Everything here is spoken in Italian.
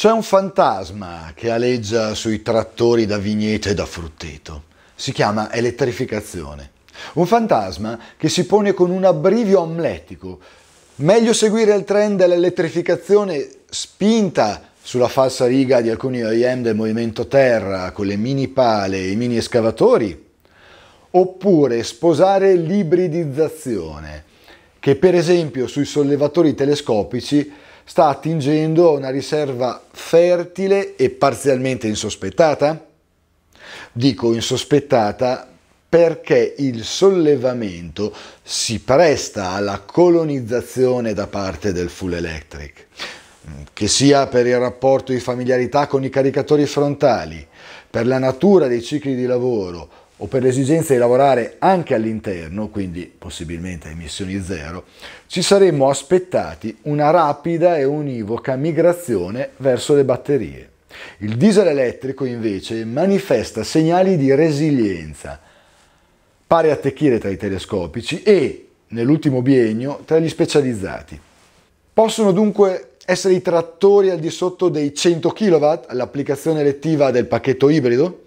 C'è un fantasma che aleggia sui trattori da vigneto e da frutteto. Si chiama elettrificazione. Un fantasma che si pone con un abbrivio amletico. Meglio seguire il trend dell'elettrificazione spinta sulla falsa riga di alcuni OEM del movimento terra con le mini pale e i mini escavatori? Oppure sposare l'ibridizzazione, che per esempio sui sollevatori telescopici sta attingendo a una riserva fertile e parzialmente insospettata? Dico insospettata perché il sollevamento si presta alla colonizzazione da parte del full electric, mm, che sia per il rapporto di familiarità con i caricatori frontali, per la natura dei cicli di lavoro o per l'esigenza di lavorare anche all'interno, quindi possibilmente a emissioni zero, ci saremmo aspettati una rapida e univoca migrazione verso le batterie. Il diesel elettrico invece manifesta segnali di resilienza, pare attecchire tra i telescopici e, nell'ultimo biennio, tra gli specializzati. Possono dunque essere i trattori al di sotto dei 100 kW, l'applicazione elettiva del pacchetto ibrido?